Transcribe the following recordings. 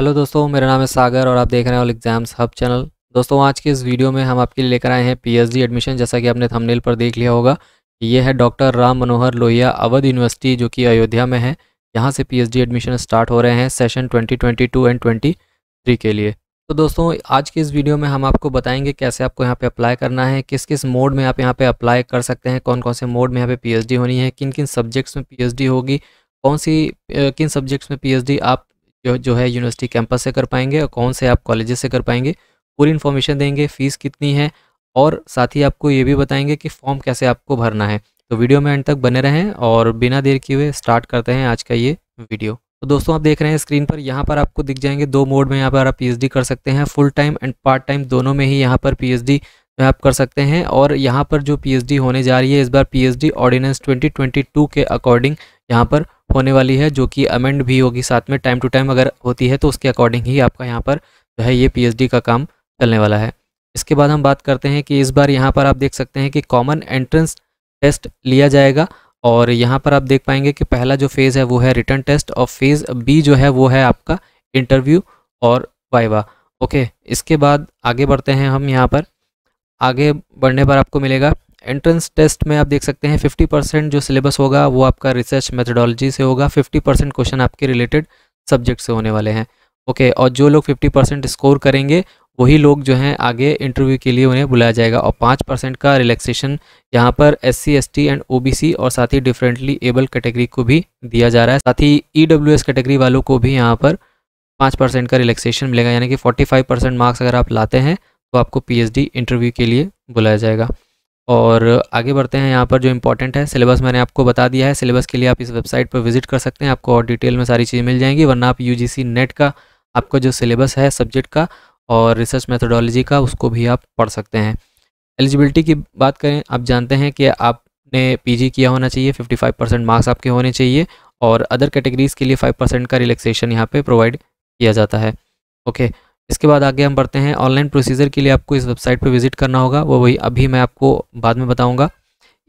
Hello दोस्तों मेरा नाम है सागर और आप देख रहे हैं ऑल एग्जाम्स हब चैनल दोस्तों आज के इस वीडियो में हम आपके लिए लेकर आए हैं पीएचडी एडमिशन जैसा कि आपने थंबनेल पर देख लिया होगा ये है डॉक्टर राम मनोहर लोहिया अवध यूनिवर्सिटी जो कि अयोध्या में है यहाँ से पीएचडी एडमिशन स्टार्ट हो रहे हैं सेशन ट्वेंटी एंड ट्वेंटी के लिए तो दोस्तों आज की इस वीडियो में हम आपको बताएंगे कैसे आपको यहाँ पे अप्लाई करना है किस किस मोड में आप यहाँ पे अप्लाई कर सकते हैं कौन कौन से मोड में यहाँ पे पीएचडी होनी है किन किन सब्जेक्ट्स में पीएचडी होगी कौन सी किन सब्जेक्ट्स में पीएचडी आप जो जो है यूनिवर्सिटी कैंपस से कर पाएंगे और कौन से आप कॉलेजेस से कर पाएंगे पूरी इन्फॉर्मेशन देंगे फ़ीस कितनी है और साथ ही आपको ये भी बताएंगे कि फॉर्म कैसे आपको भरना है तो वीडियो में एंड तक बने रहें और बिना देर किए हुए स्टार्ट करते हैं आज का ये वीडियो तो दोस्तों आप देख रहे हैं स्क्रीन पर यहाँ पर आपको दिख जाएंगे दो मोड में यहाँ पर आप पीएचडी कर सकते हैं full time and part time दोनों में ही यहाँ पर पीएचडी आप कर सकते हैं और यहाँ पर जो पीएचडी होने जा रही है इस बार पीएचडी ऑर्डिनेंस 2022 के अकॉर्डिंग यहाँ पर होने वाली है जो कि अमेंड भी होगी साथ में टाइम टू टाइम अगर होती है तो उसके अकॉर्डिंग ही आपका यहाँ पर जो है ये पीएचडी का काम चलने वाला है इसके बाद हम बात करते हैं कि इस बार यहाँ पर आप देख सकते हैं कि कॉमन एंट्रेंस टेस्ट लिया जाएगा और यहाँ पर आप देख पाएंगे कि पहला जो फेज़ है वो है रिटर्न टेस्ट और फेज़ बी जो है वो है आपका इंटरव्यू और वाइवा ओके इसके बाद आगे बढ़ते हैं हम यहाँ पर आगे बढ़ने पर आपको मिलेगा एंट्रेंस टेस्ट में आप देख सकते हैं 50 परसेंट जो सिलेबस होगा वो आपका रिसर्च मेथडोलॉजी से होगा 50 परसेंट क्वेश्चन आपके रिलेटेड सब्जेक्ट से होने वाले हैं ओके okay, और जो लोग 50 परसेंट स्कोर करेंगे वही लोग जो हैं आगे इंटरव्यू के लिए उन्हें बुलाया जाएगा और पाँच परसेंट का रिलैक्सेशन यहाँ पर S C S T and O B C और साथ ही डिफरेंटली एबल कैटेगरी को भी दिया जा रहा है साथ ही ई डब्ल्यू एस कैटेगरी वालों को भी यहाँ पर पाँच परसेंट का रिलैक्सेशन मिलेगा यानी कि फोर्टी फाइव परसेंट मार्क्स अगर आप लाते हैं तो आपको पी इंटरव्यू के लिए बुलाया जाएगा और आगे बढ़ते हैं यहाँ पर जो इंपॉर्टेंट है सिलेबस मैंने आपको बता दिया है सिलेबस के लिए आप इस वेबसाइट पर विजिट कर सकते हैं आपको और डिटेल में सारी चीज़ें मिल जाएंगी वरना आप यूजीसी नेट का आपका जो सिलेबस है सब्जेक्ट का और रिसर्च मेथोडोलॉजी का उसको भी आप पढ़ सकते हैं एलिजिबिलिटी की बात करें आप जानते हैं कि आपने पी किया होना चाहिए फिफ्टी परसेंट मार्क्स आपके होने चाहिए और अदर कैटेगरीज़ के लिए फ़ाइव परसेंट का रिलेक्सेशन यहाँ पर प्रोवाइड किया जाता है ओके okay. इसके बाद आगे हम बढ़ते हैं ऑनलाइन प्रोसीजर के लिए आपको इस वेबसाइट पर विजिट करना होगा वो वही अभी मैं आपको बाद में बताऊँगा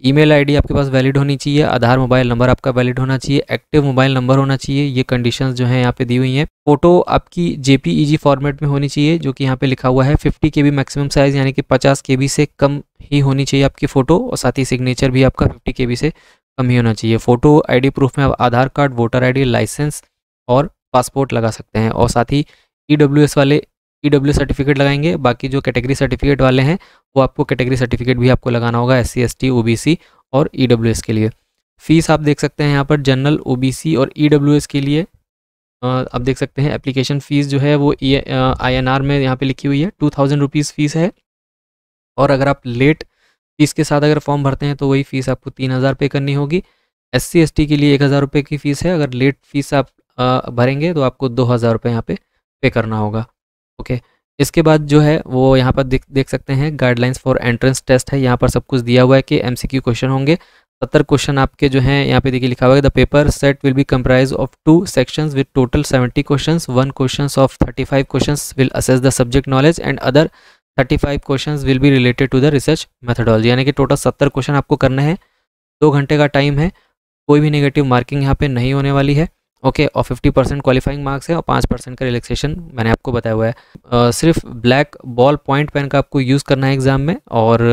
ईमेल आईडी आपके पास वैलिड होनी चाहिए आधार मोबाइल नंबर आपका वैलिड होना चाहिए एक्टिव मोबाइल नंबर होना चाहिए ये कंडीशंस जो हैं यहाँ पे दी हुई हैं फोटो आपकी जेपीईजी फॉर्मेट e में होनी चाहिए जो कि यहाँ पे लिखा हुआ है 50 के बी मैक्सिमम साइज़ यानी कि 50 के बी से कम ही होनी चाहिए आपकी फ़ोटो और साथ ही सिग्नेचर भी आपका फिफ्टी के बी से कम ही होना चाहिए फ़ोटो आई प्रूफ में आप Aadhaar card voter ID license और पासपोर्ट लगा सकते हैं और साथ ही ई e वाले ई डब्ल्यू सर्टिफिकेट लगाएंगे बाकी जो कैटेगरी सर्टिफिकेट वाले हैं वो आपको कैटेगरी सर्टिफिकेट भी आपको लगाना होगा S C S T O B C और ई डब्ल्यू एस के लिए फ़ीस आप देख सकते हैं यहाँ पर जनरल ओ बी सी और ई डब्ल्यू एस के लिए आप देख सकते हैं एप्लीकेशन फ़ीस जो है वो आई एन आर में यहाँ पे लिखी हुई है टू थाउजेंड रुपीज़ फ़ीस है और अगर आप लेट फीस के साथ अगर फॉर्म भरते हैं तो वही फ़ीस आपको तीन हज़ार पे करनी होगी एस सी एस टी के लिए एक हज़ार रुपये की फ़ीस है अगर लेट फीस आप भरेंगे तो आपको दो हज़ार रुपये यहाँ पर पे करना होगा ओके इसके बाद जो है वो यहाँ पर देख देख सकते हैं गाइडलाइंस फॉर एंट्रेंस टेस्ट है यहाँ पर सब कुछ दिया हुआ है कि एम क्वेश्चन होंगे सत्तर क्वेश्चन आपके जो हैं यहाँ पे देखिए लिखा हुआ है the paper set will be comprise of two sections with total seventy questions one questions of thirty five question will assess the subject knowledge and other thirty five question will be related to the research methodology यानी कि total सत्तर question आपको करना है दो घंटे का time है कोई भी नेगेटिव मार्किंग यहाँ पे नहीं होने वाली है ओके और 50 परसेंट क्वालिफाइंग मार्क्स है और 5 परसेंट का रिलैक्सेशन मैंने आपको बताया हुआ है आ, सिर्फ ब्लैक बॉल पॉइंट पेन का आपको यूज़ करना है एग्ज़ाम में और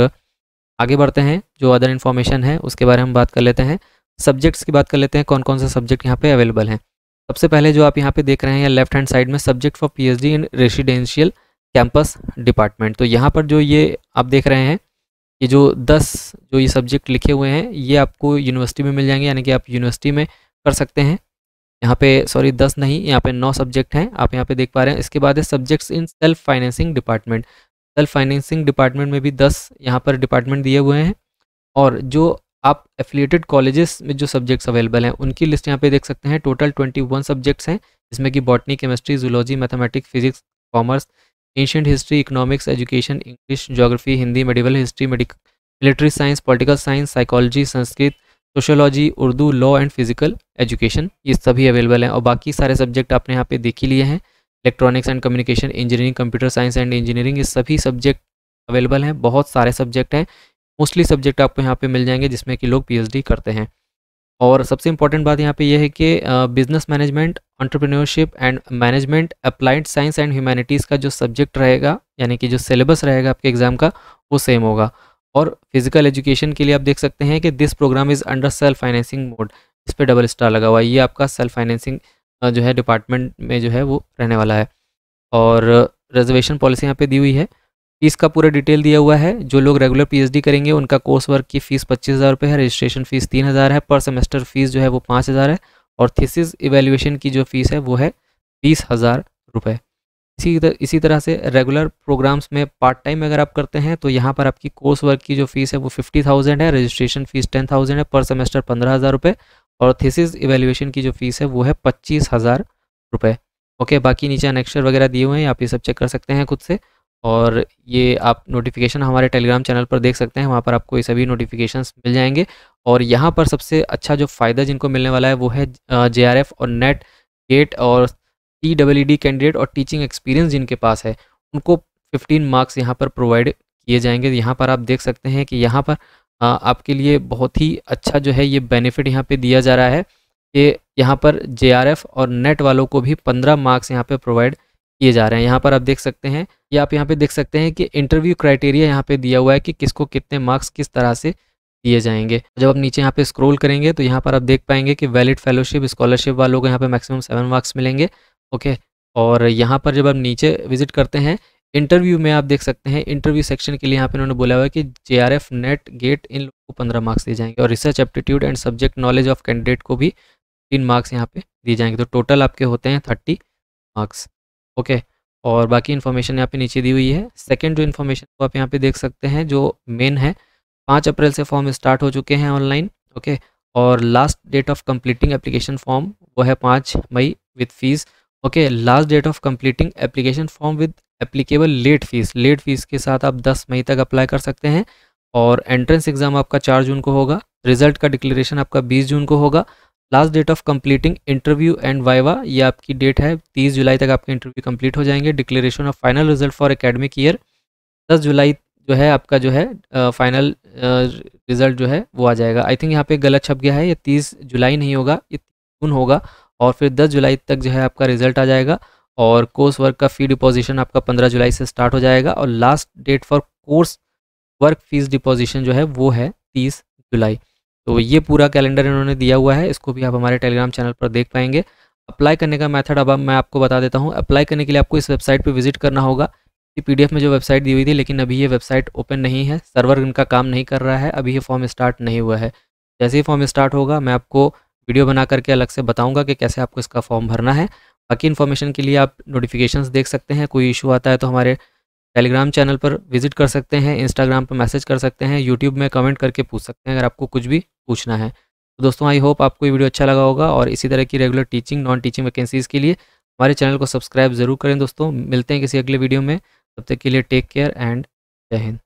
आगे बढ़ते हैं जो अदर इन्फॉर्मेशन है उसके बारे में बात कर लेते हैं सब्जेक्ट्स की बात कर लेते हैं कौन कौन से सब्जेक्ट यहाँ पे अवेलेबल हैं सबसे पहले जो आप यहाँ पर देख रहे हैं लेफ्ट हैंड साइड में subject for P H D in residential campus department तो यहाँ पर जो ये आप देख रहे हैं ये जो दस जो ये सब्जेक्ट लिखे हुए हैं ये आपको यूनिवर्सिटी में मिल जाएंगे यानी कि आप यूनिवर्सिटी में कर सकते हैं यहाँ पे सॉरी दस नहीं यहाँ पे नौ सब्जेक्ट हैं आप यहाँ पे देख पा रहे हैं इसके बाद है subjects in self financing department self financing department में भी दस यहाँ पर डिपार्टमेंट दिए हुए हैं और जो आप एफिलिएटेड कॉलेजेस में जो सब्जेक्ट्स अवेलेबल हैं उनकी लिस्ट यहाँ पे देख सकते हैं टोटल ट्वेंटी वन सब्जेक्ट्स हैं जिसमें कि botany chemistry zoology mathematics physics commerce ancient history economics education English geography Hindi medieval history medic military science political science psychology Sanskrit sociology Urdu law and physical education ये सभी अवेलेबल हैं और बाकी सारे सब्जेक्ट आपने यहाँ पे देख ही लिए हैं electronics and communication engineering computer science and engineering ये सभी सब्जेक्ट अवेलेबल हैं बहुत सारे सब्जेक्ट हैं मोस्टली सब्जेक्ट आपको यहाँ पे मिल जाएंगे जिसमें कि लोग पी करते हैं और सबसे इंपॉर्टेंट बात यहाँ पे यह है कि business management entrepreneurship and management applied science and humanities का जो सब्जेक्ट रहेगा यानी कि जो सिलेबस रहेगा आपके एग्ज़ाम का वो सेम होगा और फिजिकल एजुकेशन के लिए आप देख सकते हैं कि this program is under self financing mode इस पर डबल स्टार लगा हुआ है ये आपका सेल्फ फाइनेंसिंग जो है डिपार्टमेंट में जो है वो रहने वाला है और रिजर्वेशन पॉलिसी यहाँ पे दी हुई है फीस का पूरा डिटेल दिया हुआ है जो लोग रेगुलर पीएचडी करेंगे उनका कोर्स वर्क की फ़ीस पच्चीस हज़ार रुपये है रजिस्ट्रेशन फ़ीस तीन हज़ार है पर सेमेस्टर फ़ीस जो है वो पाँच हज़ार है और थीसिस इवेल्यूएशन की जो फ़ीस है वो है बीस हज़ार रुपये इसी तर, इसी तरह से रेगुलर प्रोग्राम्स में पार्ट टाइम अगर आप करते हैं तो यहाँ पर आपकी कोर्स वर्क की जो फीस है वो फिफ्टी थाउजेंड है रजिस्ट्रेशन फीस टेन थाउजेंड है पर सेमेस्टर पंद्रह हज़ार रुपये और थीसिस इवेल्युएशन की जो फीस है वो है पच्चीस हज़ार रुपये ओके बाकी नीचे अनेक्शर वगैरह दिए हुए हैं आप ये सब चेक कर सकते हैं खुद से और ये आप नोटिफिकेशन हमारे टेलीग्राम चैनल पर देख सकते हैं वहाँ पर आपको ये सभी नोटिफिकेशन मिल जाएंगे और यहाँ पर सबसे अच्छा जो फ़ायदा जिनको मिलने वाला है वो है जे और नेट गेट और T double E D candidate और टीचिंग एक्सपीरियंस जिनके पास है उनको 15 मार्क्स यहाँ पर प्रोवाइड किए जाएंगे यहाँ पर आप देख सकते हैं कि यहाँ पर आ, आपके लिए बहुत ही अच्छा जो है ये बेनिफिट यहाँ पे दिया जा रहा है कि यहाँ पर जे और नेट वालों को भी पंद्रह मार्क्स यहाँ पर प्रोवाइड किए जा रहे हैं यहाँ पर आप देख सकते हैं या आप यहाँ पे देख सकते हैं कि इंटरव्यू क्राइटेरिया यहाँ पे दिया हुआ है कि किसको कितने मार्क्स किस तरह से दिए जाएंगे जब आप नीचे यहाँ पे स्क्रोल करेंगे तो यहाँ पर आप देख पाएंगे कि वैलिड फेलोशिप स्कॉलरशिप वालों को यहाँ पे मैक्सिमम सेवन मार्क्स मिलेंगे ओके और यहाँ पर जब आप नीचे विजिट करते हैं इंटरव्यू में आप देख सकते हैं इंटरव्यू सेक्शन के लिए यहाँ पे इन्होंने बोला हुआ है कि J R F NET GATE इन लोगों को पंद्रह मार्क्स दिए जाएंगे और research aptitude and subject knowledge of candidate को भी तीन मार्क्स यहाँ पे दिए जाएंगे तो टोटल आपके होते हैं थर्टी मार्क्स ओके और बाकी इन्फॉर्मेशन यहाँ पे नीचे दी हुई है सेकेंड जो इन्फॉर्मेशन वो आप यहाँ पे देख सकते हैं जो मेन है पाँच अप्रैल से फॉर्म स्टार्ट हो चुके हैं ऑनलाइन ओके और last date of completing application form वो है पाँच मई with fees okay last date of completing application form with applicable late fees late fees के साथ आप 10 मई तक अप्लाई कर सकते हैं और एंट्रेंस एग्ज़ाम आपका 4 जून को होगा रिजल्ट का डिक्लेरेशन आपका 20 जून को होगा last date of completing interview and viva ये आपकी डेट है 30 जुलाई तक आपके इंटरव्यू कंप्लीट हो जाएंगे declaration of final result for academic year 10 जुलाई जो है आपका जो है फाइनल रिजल्ट जो है वो आ जाएगा आई थिंक यहाँ पे गलत छप गया है ये 30 जुलाई नहीं होगा ये जून होगा और फिर 10 जुलाई तक जो है आपका रिजल्ट आ जाएगा और कोर्स वर्क का फ़ी डिपोजिशन आपका 15 जुलाई से स्टार्ट हो जाएगा और last date for course work fees deposition जो है वो है 30 जुलाई तो ये पूरा कैलेंडर इन्होंने दिया हुआ है इसको भी आप हमारे टेलीग्राम चैनल पर देख पाएंगे अप्लाई करने का मैथड अब मैं आपको बता देता हूँ अप्लाई करने के लिए आपको इस वेबसाइट पर विजिट करना होगा ये पीडीएफ में जो वेबसाइट दी हुई थी लेकिन अभी ये वेबसाइट ओपन नहीं है सर्वर इनका काम नहीं कर रहा है अभी ये फॉर्म स्टार्ट नहीं हुआ है जैसे ही फॉर्म स्टार्ट होगा मैं आपको वीडियो बना करके अलग से बताऊंगा कि कैसे आपको इसका फॉर्म भरना है बाकी इन्फॉर्मेशन के लिए आप नोटिफिकेशंस देख सकते हैं कोई इशू आता है तो हमारे टेलीग्राम चैनल पर विजिट कर सकते हैं इंस्टाग्राम पर मैसेज कर सकते हैं यूट्यूब में कमेंट करके पूछ सकते हैं अगर आपको कुछ भी पूछना है तो दोस्तों आई होप आपको ये वीडियो अच्छा लगा होगा और इसी तरह की regular teaching non teaching vacancies के लिए हमारे चैनल को सब्सक्राइब ज़रूर करें दोस्तों मिलते हैं किसी अगले वीडियो में तब तक के लिए टेक केयर एंड जय हिंद